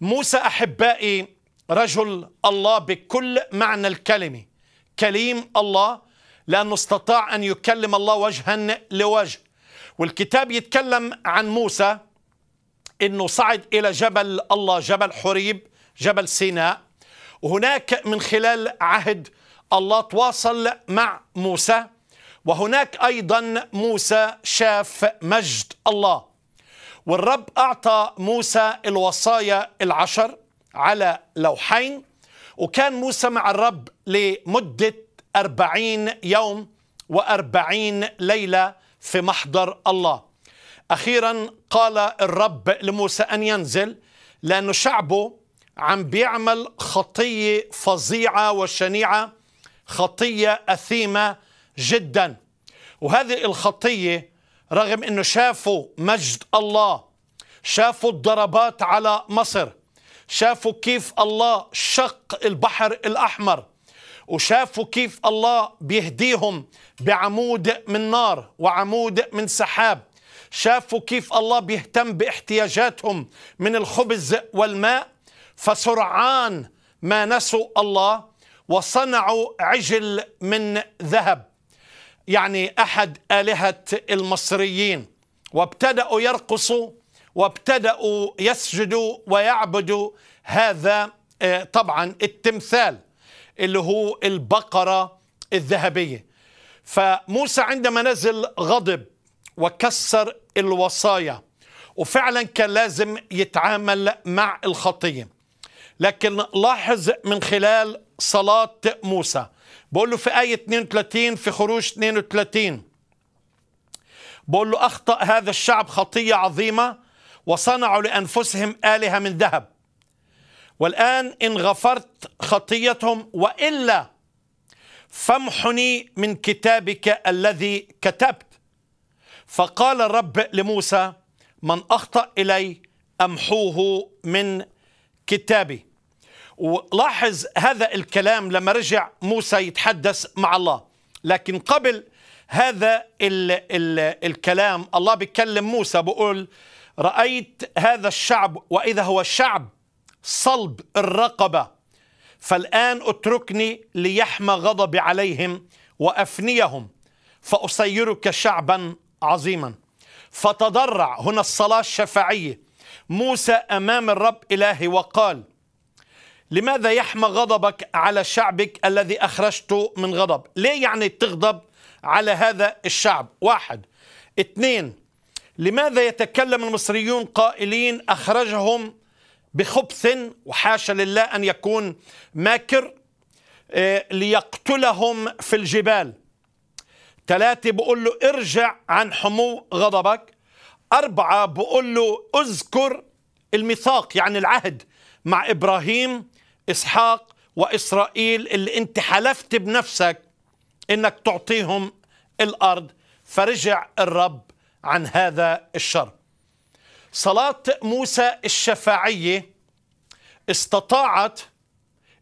موسى أحبائي رجل الله بكل معنى الكلمة كليم الله لأنه استطاع أن يكلم الله وجها لوجه والكتاب يتكلم عن موسى أنه صعد إلى جبل الله جبل حريب جبل سيناء وهناك من خلال عهد الله تواصل مع موسى وهناك أيضا موسى شاف مجد الله والرب أعطى موسى الوصايا العشر على لوحين وكان موسى مع الرب لمدة أربعين يوم وأربعين ليلة في محضر الله أخيرا قال الرب لموسى أن ينزل لأن شعبه عم بيعمل خطية فظيعة وشنيعة خطية أثيمة جدا وهذه الخطية رغم أنه شافوا مجد الله شافوا الضربات على مصر شافوا كيف الله شق البحر الأحمر وشافوا كيف الله بيهديهم بعمود من نار وعمود من سحاب شافوا كيف الله بيهتم باحتياجاتهم من الخبز والماء فسرعان ما نسوا الله وصنعوا عجل من ذهب يعني أحد آلهة المصريين وابتدأوا يرقصوا وابتدأوا يسجدوا ويعبدوا هذا آه، طبعا التمثال اللي هو البقرة الذهبية فموسى عندما نزل غضب وكسر الوصايا وفعلا كان لازم يتعامل مع الخطيه لكن لاحظ من خلال صلاة موسى بقول له في آية 32 في خروج 32 بقول له أخطأ هذا الشعب خطية عظيمة وصنعوا لأنفسهم آلهة من ذهب والآن إن غفرت خطيتهم وإلا فامحني من كتابك الذي كتبت فقال الرب لموسى من أخطأ إلي أمحوه من كتابي ولاحظ هذا الكلام لما رجع موسى يتحدث مع الله لكن قبل هذا الـ الـ الكلام الله بيكلم موسى بقول رأيت هذا الشعب وإذا هو شعب صلب الرقبة فالآن اتركني ليحمى غضبي عليهم وأفنيهم فأسيرك شعبا عظيما فتضرع هنا الصلاة الشفاعية موسى أمام الرب إلهي وقال لماذا يحمى غضبك على شعبك الذي أخرجته من غضب ليه يعني تغضب على هذا الشعب واحد اثنين لماذا يتكلم المصريون قائلين أخرجهم بخبث وحاشا لله أن يكون ماكر آه، ليقتلهم في الجبال ثلاثة بقول له ارجع عن حمو غضبك أربعة بقول له اذكر الميثاق يعني العهد مع إبراهيم إسحاق وإسرائيل اللي أنت حلفت بنفسك أنك تعطيهم الأرض فرجع الرب عن هذا الشر صلاة موسى الشفاعية استطاعت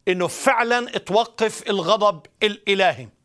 أنه فعلا توقف الغضب الإلهي